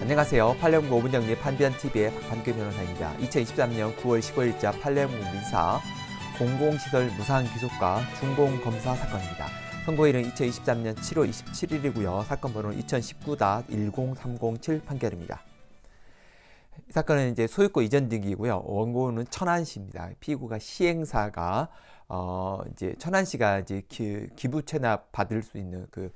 안녕하세요. 팔레옹고 5분 정리 판변TV의 박판규 변호사입니다. 2023년 9월 15일자 팔레옹고 민사 공공시설 무상 기속과 준공검사 사건입니다. 선고일은 2023년 7월 27일이고요. 사건 번호는 2019-10307 판결입니다. 사건은 이제 소유권 이전 등기이고요. 원고는 천안시입니다. 피고가 시행사가 어 이제 천안시가 이제 기, 부채납 받을 수 있는 그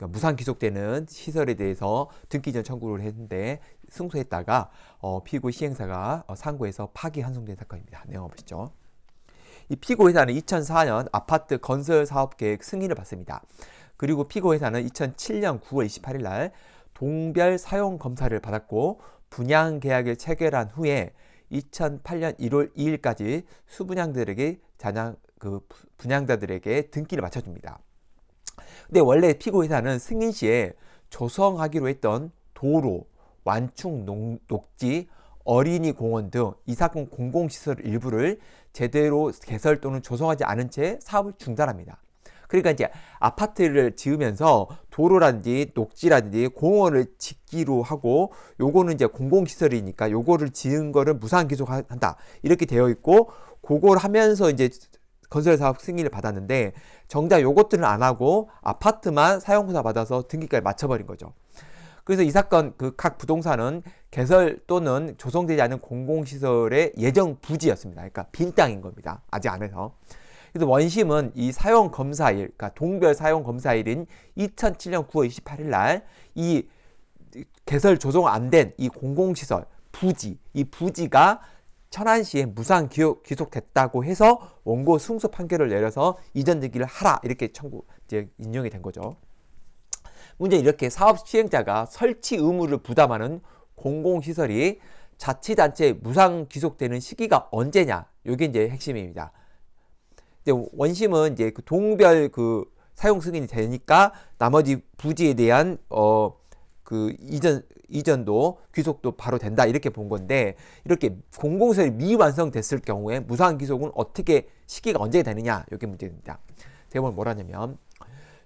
그러니까 무상 기속되는 시설에 대해서 등기전 청구를 했는데 승소했다가 어, 피고 시행사가 어, 상고에서 파기 환송된 사건입니다. 내용 보시죠. 이 피고 회사는 2004년 아파트 건설 사업 계획 승인을 받습니다. 그리고 피고 회사는 2007년 9월 28일 날 동별 사용 검사를 받았고 분양 계약을 체결한 후에 2008년 1월 2일까지 수분양들에게 잔양 그 분양자들에게 등기를 맞춰줍니다. 근데 원래 피고회사는 승인시에 조성하기로 했던 도로, 완충 농, 녹지, 어린이 공원 등 이 사건 공공시설 일부를 제대로 개설 또는 조성하지 않은 채 사업을 중단합니다. 그러니까 이제 아파트를 지으면서 도로라든지 녹지라든지 공원을 짓기로 하고 요거는 이제 공공시설이니까 요거를 지은 거를 무상 기속한다 이렇게 되어 있고 그걸 하면서 이제 건설 사업 승인을 받았는데 정작 요것들은 안 하고 아파트만 사용공사 받아서 등기까지 맞춰버린 거죠. 그래서 이 사건 그 각 부동산은 개설 또는 조성되지 않은 공공시설의 예정 부지였습니다. 그러니까 빈 땅인 겁니다. 아직 안 해서. 그래서 원심은 이 사용 검사일, 그러니까 동별 사용 검사일인 2007년 9월 28일 날 이 개설 조성 안 된 이 공공시설 부지, 이 부지가 천안시에 무상 기소, 기속됐다고 해서 원고 승소 판결을 내려서 이전 등기를 하라 이렇게 청구 이제 인용이 된 거죠. 문제 이렇게 사업 시행자가 설치 의무를 부담하는 공공시설이 자치단체 무상 기속되는 시기가 언제냐? 이게 이제 핵심입니다. 이제 원심은 이제 그 동별 그 사용 승인이 되니까 나머지 부지에 대한 어그 이전 이전도 귀속도 바로 된다 이렇게 본 건데 이렇게 공공서열이 미완성됐을 경우에 무상 귀속은 어떻게 시기가 언제 되느냐 이게 문제입니다. 제가 뭐라냐면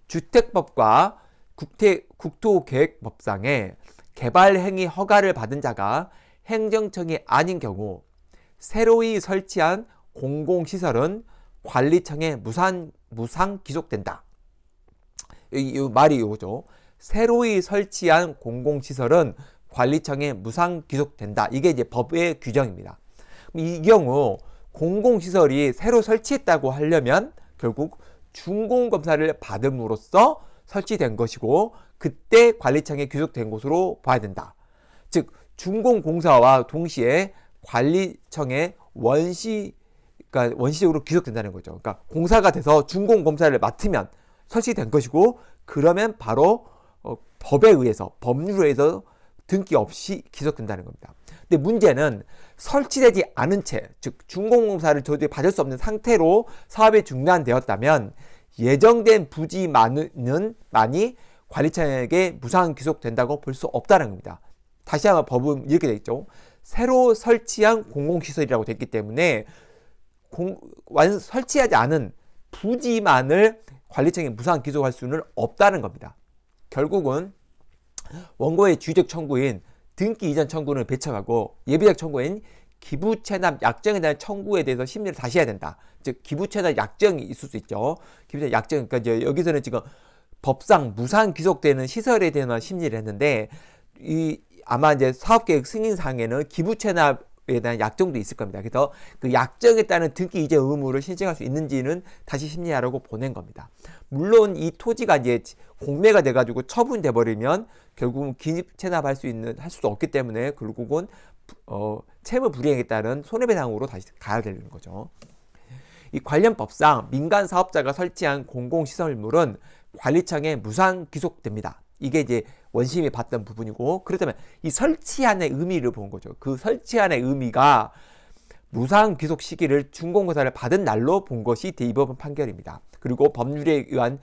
주택법과 국태, 국토계획법상에 개발행위 허가를 받은 자가 행정청이 아닌 경우 새로이 설치한 공공시설은 관리청에 무상, 무상 기속된다. 이, 이 말이 이거죠. 새로이 설치한 공공시설은 관리청에 무상 귀속된다. 이게 이제 법의 규정입니다. 이 경우 공공시설이 새로 설치했다고 하려면 결국 준공검사를 받음으로써 설치된 것이고 그때 관리청에 귀속된 것으로 봐야 된다. 즉 준공공사와 동시에 관리청에 원시 그러니까 원시적으로 귀속된다는 거죠. 그러니까 공사가 돼서 준공검사를 맡으면 설치된 것이고 그러면 바로 법에 의해서 법률에 의해서 등기 없이 기소된다는 겁니다. 근데 문제는 설치되지 않은 채, 즉 준공공사를 저도 받을 수 없는 상태로 사업이 중단되었다면 예정된 부지만은 많이 관리청에게 무상 귀속된다고 볼 수 없다는 겁니다. 다시 한번 법은 이렇게 되어 있죠. 새로 설치한 공공시설이라고 되기 때문에 공, 완, 설치하지 않은 부지만을 관리청에 무상 귀속할 수는 없다는 겁니다. 결국은 원고의 주적 의 청구인 등기 이전 청구를 배척하고 예비적 청구인 기부채납 약정에 대한 청구에 대해서 심리를 다시 해야 된다. 즉 기부채납 약정이 있을 수 있죠. 기부채납 약정 그러니까 이제 여기서는 지금 법상 무상 귀속되는 시설에 대한 심리를 했는데 이 아마 이제 사업계획 승인 사에는 기부채납 에 대한 약정도 있을 겁니다. 그래서 그 약정에 따른 등기 이제 의무를 신청할 수 있는지는 다시 심리하라고 보낸 겁니다. 물론 이 토지가 이제 공매가 돼가지고 처분돼 버리면 결국은 기입 체납할 수 있는 할 수도 없기 때문에 결국은 어, 채무 불이행에 따른 손해배상으로 다시 가야 되는 거죠. 이 관련법상 민간 사업자가 설치한 공공시설물은 관리청에 무상 기속됩니다 이게 이제 원심이 봤던 부분이고 그렇다면 이 설치안의 의미를 본 거죠. 그 설치안의 의미가 무상 귀속 시기를 준공고사를 받은 날로 본 것이 대법원 판결입니다. 그리고 법률에 의한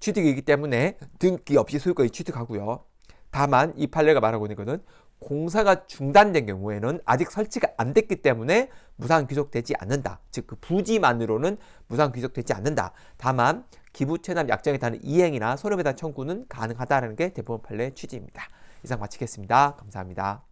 취득이기 때문에 등기 없이 소유권이 취득하고요. 다만 이 판례가 말하고 있는 것은 공사가 중단된 경우에는 아직 설치가 안 됐기 때문에 무상 귀속되지 않는다. 즉 그 부지만으로는 무상 귀속되지 않는다. 다만 기부 체납 약정에 따른 이행이나 소멸배당 청구는 가능하다는 게 대법원 판례 취지입니다. 이상 마치겠습니다. 감사합니다.